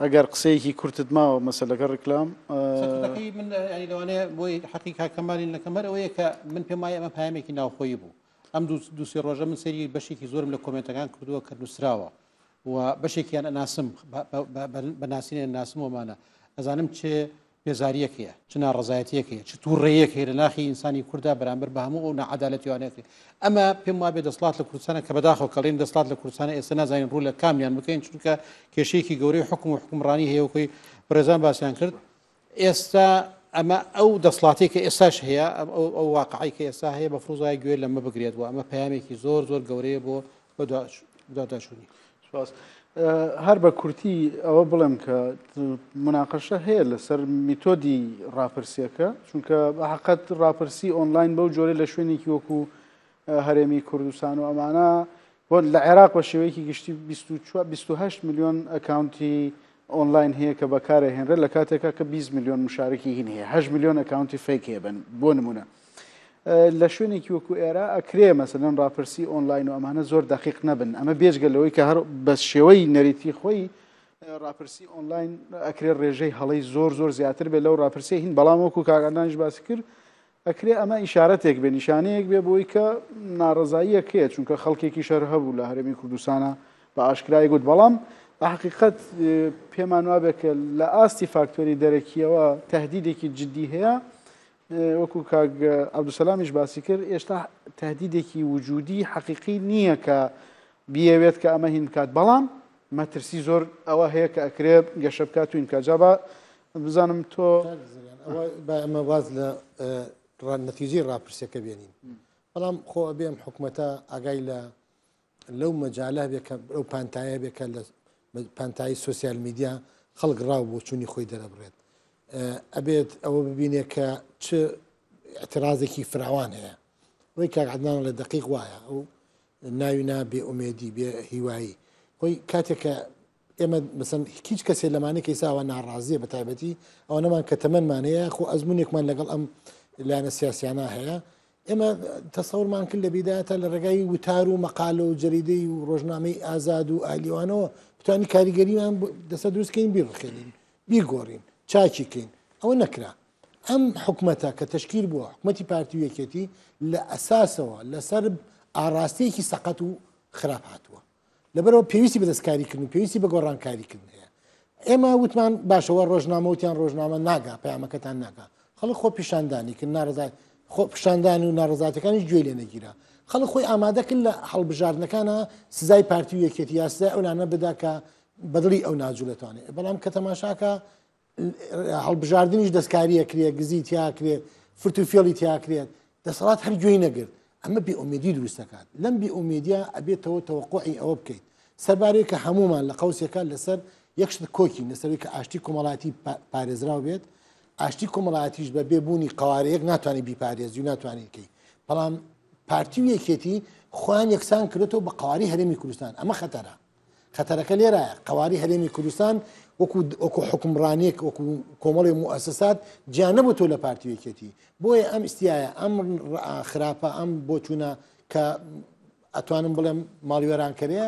ئەگەر قسەیەکی کورتت ماوە مەسلەکە ڕکلام من لەوانەیە بۆی حقیقا کەمالی لەکەمەرەوەیە کە من پێم وایە ئەمە پامێکی ناوخۆی بوو ئەم دووسی ڕۆژە من سەری بەشێکی زۆرم لە کۆمنتەکان کردووە کە نووسراوە و بەشێکیان ئەناسم بە ناسینە ناسم ومانە ئەزانم چێ بێزاریەکەیە چنا ڕزایەتەکەیە چ تو ڕێیەک هەیە لە ناخی ئینسانی کووردا بەرامبەر بە هەموو و نەعادالەتیوانێتی ئەمە پێم وا بێ دەسڵات لە کورسانە کە بەداخۆ کەڵین دەسڵات لە کورسانە ئێستا نازانین ڕوو لە کامیان بکەین چونکە کێشەیەکی گەورەی حکم و حکمڕانی هەیەکەی پرێزان باسییان کرد ئێستا ئەمە ئەو دەسڵاتی کە ئێستاش هەیە ئەو واقعی کە ئێستا هەیە بە فرۆزای گوێ لەمە بگرێتەوە ئەمە پامێکی زۆر زۆر گەورەیە بۆ بە داداشونی. هەر بە کورتی ئەوە بڵێم کە مناقەشە هەیە لەسەر میتۆدی راپرسیەکە چونکە بەحقەت راپرسی ئۆنلاین بەو جۆرە لە شوێنێکی وەکو هەرێمی کوردستان و ئەمانە لە عێراق بە شێوەیەکی گشتی 28 میلیۆن ئەکاونتی ئۆنلاین هەیە کە بەکارە هێنرە لە کاتێکا کە 20 میلیۆن مشارکی هین هەیە 8 میلیۆن ئەکاونتی فیک هێبن بۆ نمونە لە شوێنێکی وەکو ئێرە ئەکرێ مەسەن ڕاپرسی ئۆنلاین و ئەمانە زۆر دقیق نەبن ئەمە بێژگەلەوەی کە هەر بە شێوەی نەریتی خۆی ڕاپرسی ئۆنلاین ئەکرێ ڕێژەی هەڵی زۆر زۆر زیاتر بێ لەو ڕاپرسی هین بەڵام وەکو کاگاندانش باسی کرد ئەکرێ ئەمە ئیشارەتێک بێ نیشانەیەک بێ بۆی کە ناڕزاییەکەیە چونکە خەڵکێکی شەر هەبوو لە هەرمی کوردستانە بە ئاشکرای گوت بەڵام حقیقت پێمان وابێ کە لە ئاستی فاکتۆری دەرەکیەوە تهدیدێکی جددی هەیە وەکو ئەبدوسەلامیش باسی کرد ئێشتا تهدیدێکی وجودی حەقیقی نییە کە بیاوێت کە ئەمە هین بکات بەڵام مەترسی زۆر ئەوە هەیە کە ئەکرێت گەشە بکات و اینکەجا بە بزانم تۆ ئەمە باز لە نەتیجی ڕاپرسەکە بێنین بەڵام خۆ ئەبێم حکوومەتە ئاگای لە لەو مەجاالە بێکە ئەو پانتایە بێکە لە پانتایی سوسیال میدیا خەڵک ڕاو بۆ چووی خۆی دەرەبرێت ئەبێت ئەوە ببینێ کە چ اعتراازێکی فراوان هەیە وی کاگعدنان لە دقیق وایە ئەو ناوینا بێ ئومێدی بێ هیوایی خۆی کاتێکە ئێمە بەسن هیچ کەسێ لەمانەکەی ساوە ناڕازیە بە تایبەتی ئەو نەمان کە تەمەمان هەیە خۆ ئەزمونێکمان لەگەڵ ئەم لاەنە سیاسیانە هەیە ئێمە تەسەورمان کرد لە بیداەتە لە ڕێگای وتار و مەقالە و جەریدەی و ڕۆژنامەی ئازاد و ئالیوانەوە بتانی کاریگەریمان دەسە دروستکەین بیرخێنین بیرگۆڕین چاکیکەین ئەوە نەکرا ئەم حکومەتە کە تشکیل بووە حکومەتی پارتی وەکێتی لە ئەساسەوە لەسەر ئاراستەیەکی سەقەت و خراپ هاتووە لەبەرەوە پێویستی بەدەستکاریکردن پێویستی بە گۆڕانکاریکردن هەیە ئێمە وتمان باشەوە ڕۆژنامەوتیان ڕۆژنامە ناگا پەیامەکەتان ناگا خەڵک خۆ پیشاندانی کرد ناڕزای خۆ پیشاندان و ناڕزاتەکانی گوێ لێ نەگیرا خەڵک خۆی ئامادەکرد لە هەڵبژاردنەکانە سزای پارتی و یەکێتی یاسە ئەوانە بداکە بەدڵی ئەو ناجوولەتوانێت بەڵام کە تەماشاکە هەڵبژاردنیش دەستکاریە کرێ گزی تیاکرێ فرت و فێڵی تیاکرێن دەسەڵات هەر گوێی نەگرن ئەمە بیئمیدی دروستەکات لەم بیئمیدیا ئەبێتەوە تەوەقعی ئەوە بکەیت سەبارەیە کە هەمومان لە قوسەکە لەسەر یەکشت کۆکی لەسەر کە ئاشتی کۆمەڵاتی پارێزراو بێت ئاشتی کۆمەڵاتیش بە بێبوونی قوارەیەک ناتوانانی بیپارێز و ناتوانیتکەی بەڵام پارتی یەکێتی خۆیان یەکسان کردێتەوە بە قواری هەرێمی کوردستان ئەمە خەتەرە خەتەرەکە لێرە قواری هەرێمی کوردستان وەکو وەکو حکمڕانێک وەکو کۆمەڵی موسەسات گیان نەبوو تۆ لە پارتیوەکێتی بۆیە ئەم ئیسایە ئەم خراپە ئەم بۆچوونە کە ئەتوانم بڵێم ماڵیوەران کەرەیە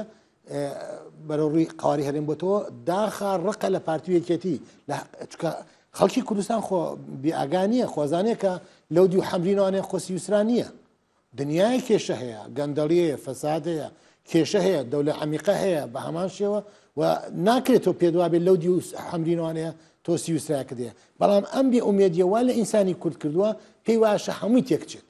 بەرەڕووی قواری هەرێن بۆ تۆ داخار ڕقە لە پارتیوەکێتی خەڵکی کوردستان خۆ بیاگانیە خۆزانێک کە لەودی و حەمرینوانێ خۆسی وسرانە دنیای کێشە هەیە گەندەڵیەیە فەسادەیە کێشە هەیە دەولە عمیقە هەیە بە هەمان شێوە و ناکرێتەوە پێدوابێت لەو دیوس هەمرینوانەیە تۆ سیوسراکردێ بەڵام ئەم بێ ئومێدیەوە لە ئینسانی کورد کردووە پێی واشە هەمووی تێکچێت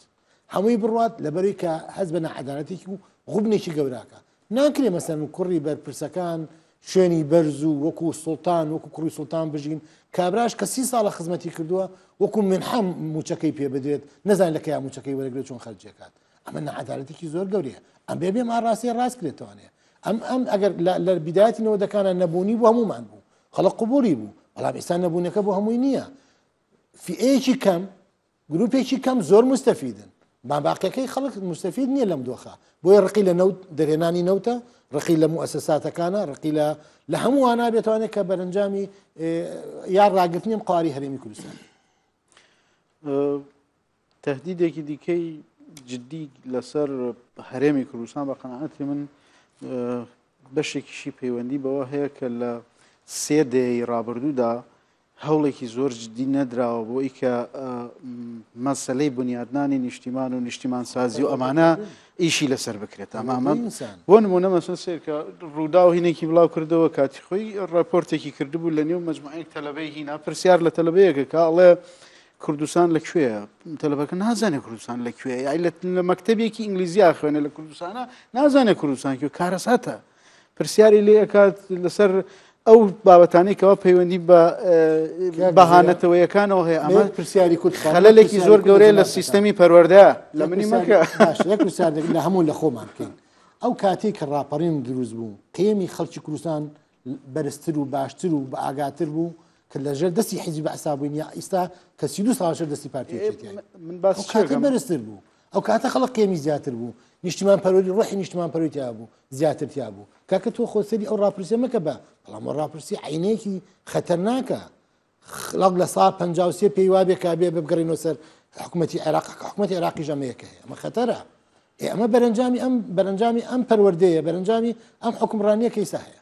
هەمووی بڕات لەبەروی کە هەز بە نەعادانەتێکی و غوبنێکی گەوراکە ناکرێ مەسەر کوڕی بەرپرسەکان شوێنی بەرز و وەکو سڵتان وەکو کوڕی سڵتان بژین کابراش کە سی ساڵە خزمەتی کردووە وەکو منحەم موچەکەی پێ بدرێت نەزان لەکەیا موچەکەی وەرەگرێت چۆن خەرجەکات ئەمە نەعادالەتێکی زۆر گەورەیە ئەم بێ بێ ماڕاستی ڕاستکرێتوانێ ئەم ئەم ئەگەر لە بیداەتینەوە دەکانە نەبوونی بۆ هەمومان بوو خەڵق قوبوری بوو بەڵام ئێستا نەبوونەکە بۆ هەمووی نییە فئەیەکی کەم گرروپێکی کەم زۆر مستەفیدن باباقیەکەی خەڵک مستەفید نییە لەم دۆخە بۆی ڕقی لە دەرێنانی نەوتە ڕقی لە موسەساتەکانە ڕقی لە لە هەمووانە بێتوانێت کە بەرەنجامی یان ڕاگرتنیم قواری هەرێمی کوردستان تهدیدێکی دیکەی جدی لەسەر هەرێمی کوردستان بە قەنعەتی من بەشێکیشی پەیوەندی بەوە هەیە کە لە سێ دەیە رابرردوودا هەوڵێکی زۆر جدی نەدراوە بۆ ئیکە مەسلەی بنیادنانی نیشتیمان و نیشتیمان سازی و ئەمانە ئیشی لەسەر بکرێت ئەمامە بۆ نمونە مەسن سێرکە ڕوودا و هینێکی بڵاو کردەوە کاتی خۆی ڕپۆرتێکی کردبوو لە نێو مجموعەیە تەلبەی هینا پرسیار لە تەلبەیەکە کاڵێ کوردستان لەکوێە تەلەبەکە نازانێت کوردستان لەکوێ لە مەکتتەبێکی ئینگلیزیا خوێنە لە کوردستانە نازانێت کوردستانکی و کارەساتە پرسیاری لێکات لەسەر ئەو بابەتانی کەەوە پەیوەندی بە بەهانەتەوەیەکانەوە هەیە ئەمە پرسیاری کورد خەلەلێکی زۆر گەورەیە لە سیستەمی پەروەەردە لە منی مەکە لە هەموو لە خۆمان بکەین ئەو کاتێک کە ڕاپەڕین دروست بوو تێمی خەڵکی کوردستان بەرزتر و باشتر و بە ئاگاتر بوو کە لەژێر دەستی حیزی بە عسابووین یا ئیستا کەسی دو ساڵشر دەستی پارتی من بەرزتر بوو ئەو کاتە خەڵق قێمی زیاتر بوو نیشتمان پەرۆری ڕحی نیشتمان پەرۆیتیا بوو زیاترتیا بوو کاکە تۆ خۆسەری ئەو راپرسیە مەکە بە بەڵام ڕاپرسی عینەیەکی خەتەرناکە خلق لە سا پنجاوسێ پێی وا بێ کابێ ببگەڕینەوە سەر حکوومەتتی عێراق حکوومەتتی عراقی ژەمەیەەکەی ئەمە خەتەرە ئەمە بەرەنجامی ئەم بەرەنجامی ئەم پەروەردەیە بەرەنجامی ئەم حکومڕانیەکەی ساهەیە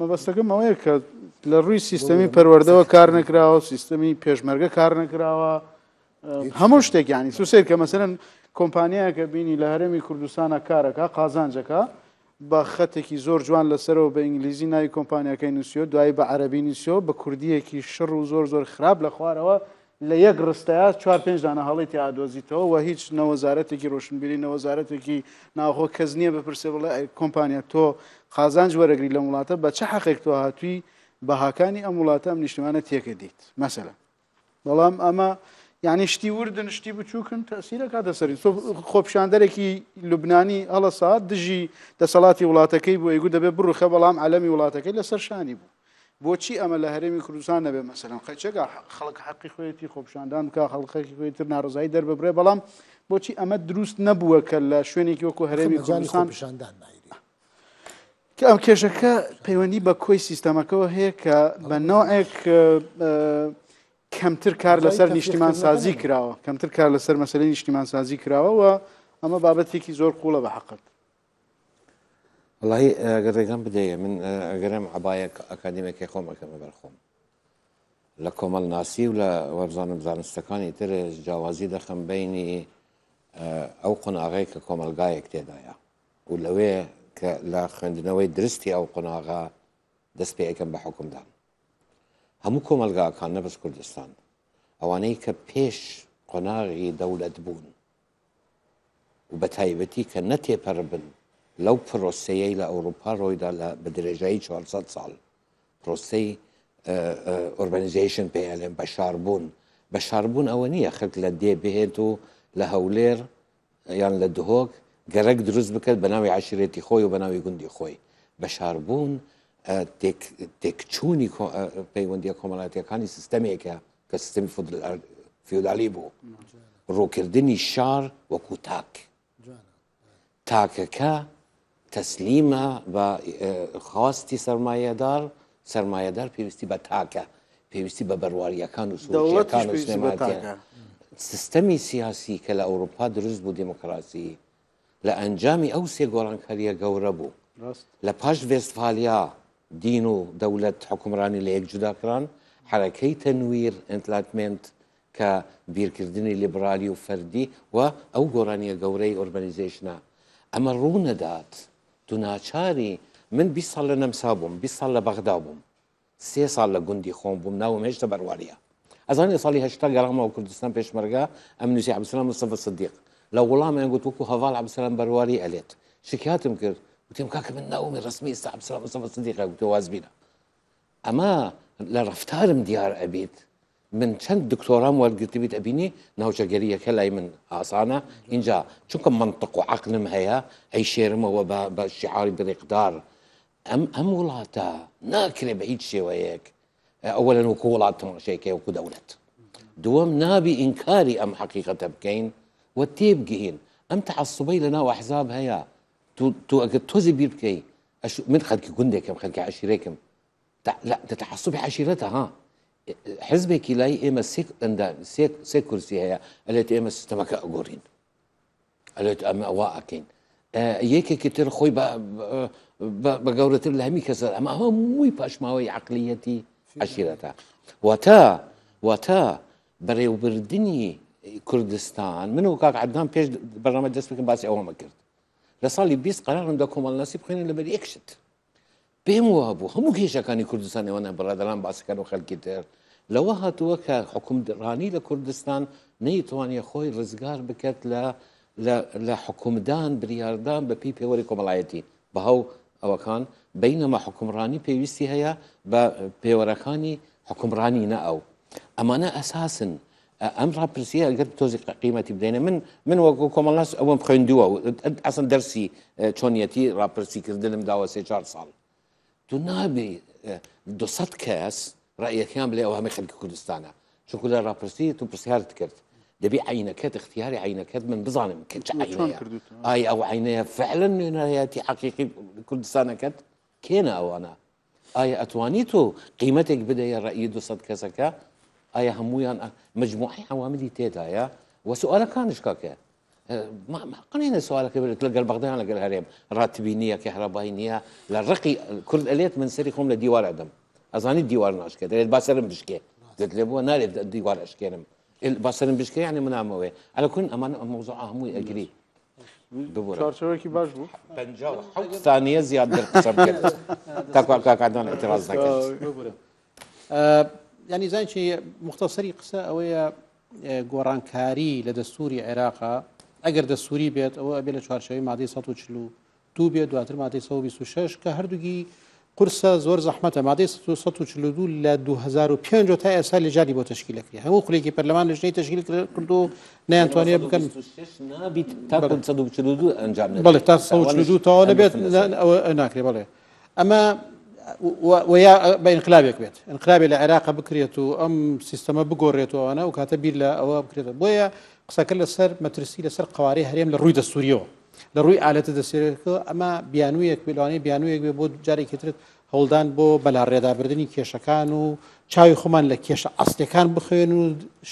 مەبەستەکەم ئەوەیە کە لە ڕووی سیستەمی پەروەردەوە کار نکراوە سیستەمی پێشمەرگە کار نکراوە هەموو شتێکیانی سوسێر کە مەسەرن کۆمپانیایە کە بینی لە هەرمی کوردستانە کارەکە قازانجەکە بە خەتێکی زۆر جوان لەسەرەوە بە ئینگلیزی ناوی کۆمپانیەکەی نووسیۆ دوایی بە عەربی نووسیۆ بە کوردیەکی شڕ و زۆر زۆر خراپ لە خوارەوە لە یەک ڕستەیە چوار پێنجدانە هەڵی تیادۆزیتەوە و هیچ نەوەزارەتێکی ڕۆشنبیری نەوەزارەتێکی ناوخۆ کەس نییە بپرسێ بڵێ کۆمپانیا تۆ قازانج وەرەگری لە وڵاتە بە چه حەقێک تۆ هاتووی بەهاکانی ئەم وڵاتە ئەم نیشتمانە تێکە دیت مەسەلا بەڵام ئەمە یعنی شتی وردن شتی بچووکن تەسیرە کاتە سەری خۆپشاندەرێکی لوبنانی ئەڵە ساعت دژی دەسەڵاتی وڵاتەکەی بۆ ئەیگو دەبێ بڕوخە بەڵام عەلەمی وڵاتەکەی لەسەر شانی بوو بۆچی ئەمە لە هەرێمی کوردستان نەبێ مەسەرم خەچەگا خەڵک حەقی خۆیەتی خۆپشاندان بکە خەڵقێکی خۆیتر ناڕزایی دەرببرێ بەڵام بۆچی ئەمە دروست نەبووە کە لە شوێنێکی وەکو هەرێمی کوردستان پیشاندان نایی کە ئەو کێشەکە پەیوەندی بە کۆی سیستەمەکەەوە هەیە کە بە نۆعێک کەمتر کار لەسەر نیشتیمان سازی کراوە کەمتر کار لەسەر مەسلەی نیشتیمان سازی کراوەوە ئەمە بابەتێکی زۆر قوڵە بە حقت وڵی گەڕێگەم بدەیە من ئەگەرم عباە ئەکادیمێکی خۆم ئەەکەمە بەرخۆم لە کۆمەڵ ناسی و لە وەرزانم زانستەکانی ترش جیاوازی دەخم بینی ئەو قۆناغەیە کە کۆمەلگایەک تێدایە و لەوێ لا لە خوێندنەوەی درستی ئەو قۆناغا دەست پێ ئەەکەم بە حکومدان هەموو کۆمەلگاکان نەبەست کوردستان ئەوانەی کە پێش قۆناغی دەولەت بوون و بە تایبەتی کە نەتێپەر بن لەو پرۆسەیەی لە ئەوروپا ڕۆیدا لە بە درێژایی 400 ساڵ پرۆسەی ئۆربانیزیشن اه، اه، پێڵێن بە شاربوون بە شاربوون ئەوە نییە خەک لە دێ بهێت و لە هەولێر یان لە دهۆک گەرەک دروست بکرد بە ناوی عشرێتی خۆی و بە ناوی گوندی خۆی بەشاربوون تێکچوونی پەیوەندیە کۆمەڵاتیەکانی سیستەمێکە کە سیستمی فیودالی بوو ڕووکردنی شار وەکو تاک تاکەکە تەسلیمە بە خواستی سرمایهدار سرمایهدار پێویستی بە تاکە پێویستی بە بەرواریەکان و سوڵەکان سیستەمی سیاسی کە لە ئەوروپا دروست بوو دیموکراسی لە ئەنجامی ئەو سێ گۆڕانکاریە گەورە بوو لە پاش ڤێستفالیا دین و دەولەت حکومرانی لە یەک جوداکران حرەکەی تەنویر ئەتلاتمنت کە بیرکردنی لیبرالی و فەردی و ئەو گۆرانیە گەورەی ئۆربانیزیشنە ئەمە ڕوو نەدات تو ناچاری من بی ساڵ لە نەمسا بووم بی ساڵ لە بەغدا بووم سێ ساڵ لە گوندی خۆم بووم ناوم هێشتا بەرواریە ئەزانانی ساڵی هشتا گەڕامەوە کوردستان پێشمەرگا ئەم نووسی عبسلام صدیق لو والله ما قلت وكو هفال عبد السلام برواري قالت شكياتم كرت لهم كاك من نومي رسمي است عبد السلام مصطفى الصديق قلت وازبينا اما لرفتارم ديار ابيت من دكتوراه دكتورام قلت بيت ابيني ناو شجريه كلا من اصانا انجا شنك منطق وعقل مهيا اي شيرم بشعار بالاقدار ام ام ولاتا ناكل بعيد شي وياك اولا وكو ولاتا شيكي وكو دولت دوام نابي انكاري ام حقيقه بكين وتيب جهين ام تعصبي لنا واحزاب هيا تو تو توزي بيبكي أشو من خلك جندكم خلك عشيركم لا تتعصبي عشيرتها ها حزبك لا اما سيك اند سيك سيك كرسي هيا التي اما سيستمك اغورين التي اما أواكين آه، يك كتير خوي ب بقورة الله مي كسر اما هو موي باش هو عقليتي عشيرتها وتا وتا بري وبردني کوردستان منو وکاک عدنان پێش بەرنامە دەست بکەم باسی ئەوەمە کرد لە ساڵی 20 قەرارم دا کۆمەڵناسی بخێنن لەبەر یەکشت پێم وها بوو هەموو کێشەکانی کوردستان ئێوەنە بەڕادەران باسەکان و خەلکی تر لەوە هاتووە کە حکومڕانی لە کوردستان نەیتوانێت خۆی ڕزگار بکات لە لە حکومدان بریاردان بە پێی پێوەری کۆمەڵایەتی بەهەو بينما بینەمە حکومڕانی پێویستی هەیە بە پێوەرەکانی حکومڕانی نە اما انا اساسا ام رابرسي ئەگەر تۆزی قیمەتی بدەینە من من وەکو کۆمەڵاس ئەوم خوێندووە ئەسن دەرسی چۆنیەتی آه، ڕاپرسیکردنم داوە سێ چهار ساڵ تو آه، صد دوسە کەس ڕایەکەیان بلێ او هەمی خلق کوردستانە چونکو لە ڕاپرسی تو پرسیارت کرد دەبی عینەکەت اختیاری عینەکەت من بزانم اي آه، او عینەیە فعلا نوێنەرەتی حقیقی کوردستانەکەت کێنە ئەوانە ئایا ئەتوانی تۆ قیمەتێک دو ڕێی دوسە کەسەکە ئایا هەمویان مجموعی عواملی تێدایە وسؤالك كان کاکە قنێنە سوالەکە برێت لەگەر بەغدایان لەگەر هەرێم ڕاتبی نییە کە هەرابایی نییە لە ڕقی کورد ئەلێت من سەری لديوار عدم دیوارە دەم ئەزانی دیوار ناشکێت دەێت باسەرم بشکێ دەت لێ بووە نارێت دیوار ئەشکێنم باسەرم بشکێ یانی منامەوە ئەلە کون ئەمان مۆزە هەمووی ئەگری چارچەوەکی باش بوو ثانیە زیاد تا کاکدان اعتراض نەکرد ینی زانکی مختصری قسە ئەوەیە گۆڕانکاری لە دەستوری عێراقا ئەگەر دەستوری بێت ئەوە ئەبێ لە چوارشەوەی مادەی 140 دوو بێت دواتر مادەی 126 کە هەردووگی قرسە زۆر زەحمەتە مادەی 1942 لە 2005 تا ئێسا لەجاری بۆ تشکیلەکری هەموو خولێکی پەرلەمان لەژنەی تشکیل کردو نیانتوانێت بکەن ئەنجام بڵێ تا 1942 تاوە نەبێت ئەوە ناکرێ بڵێ ئەمە بە ئینقلابێک بێت ئەنقلابێک لە عێراقا بکرێت و ئەم سیستەمە بگۆڕێتەوەوانە و کاتە بیر لە ئەوە بکرێتەوە بۆیە قسەکە لەسەر مەترسی لەسەر قوارەی هەرێم لە ڕووی دەسووریەوە لە ڕووی ئالەتە دەسێتەوە ئەمە بیانویەک بلوانەی بیانویەک بێ بۆ جارێکترێت هەوڵدان بۆ بەلا ڕێدابردننی کێشەکان و چاوی خۆمان لە کێشە ئەستەکان بخوێن و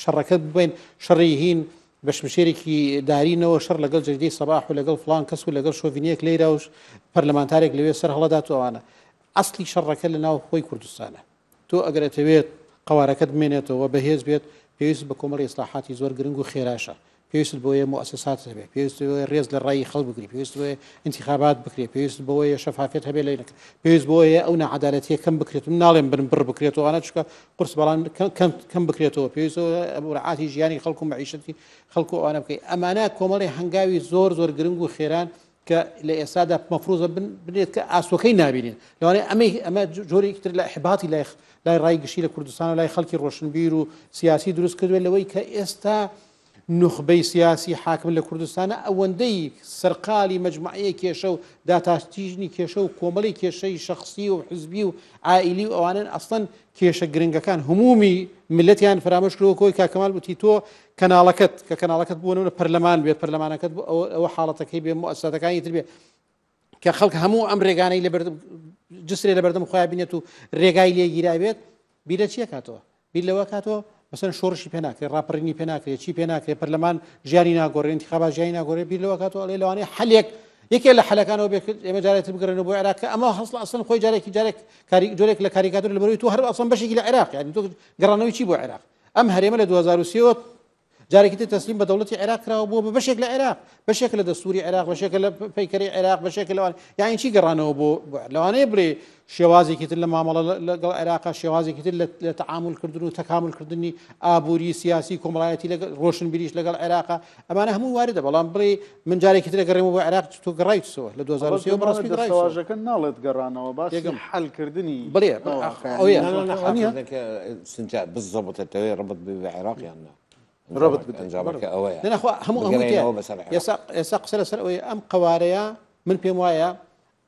شەڕەکەت ببین شەڕی هین بەشمشێرێکی دارینەوە شەر لەگەڵ جدی سەباح و لەگەڵ فلان کەس و لەگەڵ شۆڤینیەک لێراوش پەرلەمانتارێک لەوێ سەر هەڵەدات ئەوانە ئەسلی شەڕەکە لە ناو خۆی کوردستانە تۆ ئەگرێتەوێت قوارەکەت بمێنێتەوە بەهێز بێت پێویست بە کۆمەڵی ئیسلاحاتی زۆر گرنگ و خێراشە پێویست بۆیە مؤسسات هەبێ پێویست ڕێز لە ڕای خەڵ بگری پێویست بۆە انتخابات بکرێ پێویست بەوەیە شەفافێت هەبێ لە پێویست بۆیە ئەو نەعادالەتی کەم بکرێت و ناڵێن بن بڕ بکرێتەوەوانە چکە قرس بەڵان کەم بکرێتەوە پێویستەوەڕعاتی ژیانی خەڵکو و معیشتی خەڵکو ئەوانە بکەیت ئەمانە کۆمەڵی هەنگاوی زۆر زۆر گرنگ و خێران کە لە ئێستادا مەفروزە بنێت کە ئاسوەکەی نابینێت لەوانێ ئەمە ئەمە جۆرێکتر لە حباتی لای لای ڕایگەشی لە کوردستان و لای خەڵکی ڕۆشنبیر و سیاسی دروست کردوێت لەوەی کە ئێستا نخبەی سیاسی حاکم لە کوردستانە ئەوەندەی سەرقالی مجموعەیە کێشە و داتاشتیژنی کێشە و کۆمەڵی کێشەی شخصی و حزبی و ئائیلی و ئەوانن ئەسڵەن کێشە گرنگەکان هەمومی ملەتیان فرامەشکەوە کۆی کاکەمال بتی تۆ کەناڵەکەت کە کەناڵەکەت بوونەوە پەرلەمان بێت پەرلەمانەکەت ئەوە حاڵەتەکەی بێ مؤسساتەکانی تر بێ کە خەڵک هەموو ئەم ڕێگانەی لە جسرێ لە بەردەم خۆیان بینێت و ڕێگای لێ گیرابێت بیرە چیە کاتەوە بیر لەوە کاتەوە بەسەر شۆڕشی پێناکرێ ڕاپڕینی پێناکرێت چی پێناکرێ پەرلەمان ژیانی ناگۆڕێن انتخابا ژیانی ناگۆڕێ بیر لەوە کاتەوە لێ لەوانێ حلێک یەکێ لە حلەکانەوە بێکرد ئێمە جارێت بگرنەوە بۆ عراکە ئەمە هەڵ ئەسن خۆی جارێکی جارێک کاری جۆرێک لە کاریکاتور لەبەروی تو هەر ئەسم بەشێکی لە عێراق یانی تۆ گەڕانەوەی چی بۆ عێراق ئەم هەرێمە لە 2023 جارێکی تەسلیم بە دەوڵەتی بشكل کراوە بووە بە بەشێک لە عێراق بەشێک لە دەستوری عێراق بەشێک لە پیکەری عێراق بەشێک لەوان یاین چی گەڕانەوە بۆ لەوانەیە كردني شێوازێکی كردني لە مامەڵە كومرايتي روشن بريش تر لە تعاملکردن و تەکاملکردنی ئابووری سیاسی کۆمەڵایەتی لە ڕۆشن بریش لەگەڵ عێراقا ئەمانە هەموو واردە بەڵام بڵێ من جارێکی تر گەڕێمە بۆ عێراق تۆ گەڕایتەوە لە 2010ڕاستیواژەکە ناڵێت گەڕانەوە باشم حلکردنی بڵێ سنجات بزەبتەوەی ڕبت بێ عێراقیان. ربط بده انجابك اويا لان اخوا هم هم يساق يساق سلسل اويا ام قواريا من بيم وايا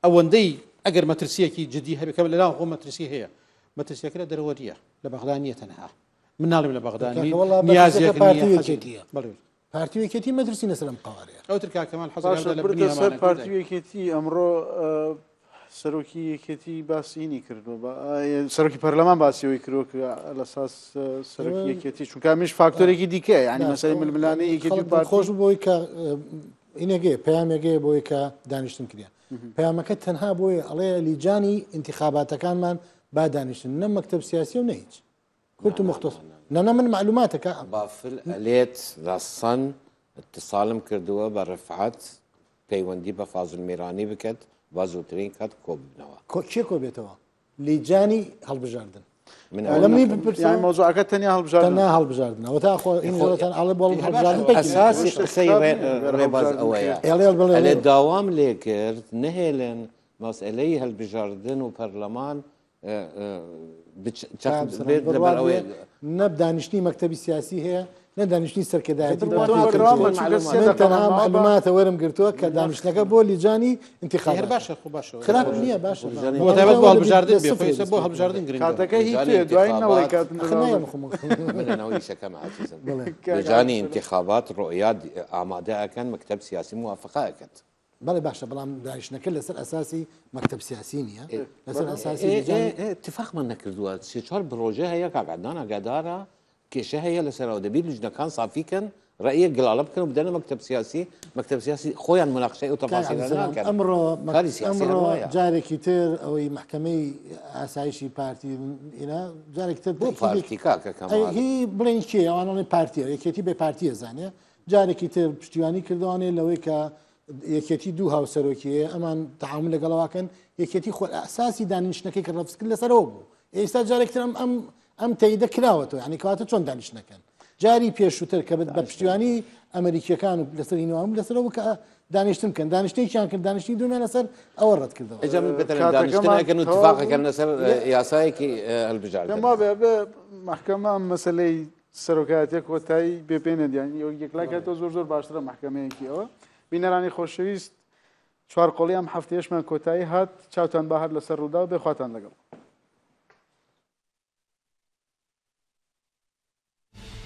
او اندي اجر مترسيه كي جديه هبي كمل لا هو مترسيه هي مترسيه كلا درويه لبغدانيه تنها من نال من بغداد نيازيه كنيه جديه بلوي بارتيو كيتي مدرسي نسلم قواريا او تركها كمان حسن عبد الله بن يمان بارتيو كيتي امره أه سەرۆکی یەکەتی باسیینی کردووە سەرۆکی پەرلەمان باسیەوەی کرۆک لە ساس سەرۆکی یەکەتی چونکمیش فاکتۆرێکی دیکە ینی مەسەری ململانی خۆش بۆی کە اینەگەی پامێگەی بۆی کە دانیشتن کردیان پامەکە تەنها بۆی ئەڵێ لیجانی انتخاباتەکانمان با دانیشتن نە مەکتب سیاسی و نەیچ کورت و مختص نەنە من معلوماتەکە بافل لێت داسەن اتصالم کردووە بە ڕفعات پەیوەندی بە فازل میرانی بکەت با زووترین کات کۆبنەوە کۆچێ کۆ بێتەوە لیجانی هەڵبژاردن مۆزوعەکە تەنیا هەڵبژارنا هەڵبژاردنەوە تا خۆتان ئەڵێ بۆڵ ئەساسی قسەی ڕێباز ئەوەیە داوام لێ کرد نهێلێن مەسئلەی هەلبژاردن و پەرلەمان نەب دانیشتنی مەکتتەبی سیاسی هەیە نه دانیشتنی سەرکەدایەتی تەنها معلوماتە وەرم که کە دانیشتەکە بولی جانی انتخاب باشە خراپ نییە بچردن گریم. هەبژاردن که هیچ دوای لەجانی انتخابات آماده اکن مکتب سیاسی باشه اه، بله باشە بەڵام داعشنەکە لەسەر مكتب سياسي سیاسی اه، نییە لەسەر اه، اتفاق اتفاقمان نەکردووە سێ چوار بڕۆژە هەیە کاگادان ئەگادارە کێشە هەیە لەسەرەوە دەبییر لژنەکان سافیکەن ڕێە گڵالە بکەن و بدەنە مەکتب سیاسی مەکتب سیاسی خۆیان مناقشەی و تەپاسیەکەن ئەمڕۆ جارێکی تر ئەوەی محکمەی ئاسایشی پارتی جارێک تر بۆ پارتیکاکەکەم بڵێن کێ ئەوانڵی پارتیە یەکێتی بێ پارتیە زانێ جارێکی تر پشتیوانی کردوانێ لەوەی کە یەکێتی دوو هاوسەرۆکیە ئەمان تەعاون لەگەڵەوەکەن یەکێتی خۆ ئاساسی دانیشتەکەی کە ڕفسکرد لەسەرەوە بوو ئێستا جارێکترم ئەم ئەم تێیدە کراوەەوە ینی کاتە چۆن دانیشتەکەن جاری پێشووتر کە بە پشتیوانی ئەمریکیەکان و لەسەر هینوان لەسەرەوە کە دانیشتم کەن دانیشتێکیان کرد دانیشتی دومێن لەسەر ئەوە ڕەتکردەوەکەن و تفاقەکەن لەسەر یاسایەکی هەلبژار محکەمە مەسلەی سەرۆکاتێک کۆتایی بپێنە دیانی یەکلاکەەوە زۆر زۆر باشترە محکەمەیەکی ئەوە بینەرانی خۆشەویست چوار قۆڵی ئەم هەفتێشمان کۆتایی هات چاوتان باهات لەسەر ڕوودا و بێخواتان لەگەڵ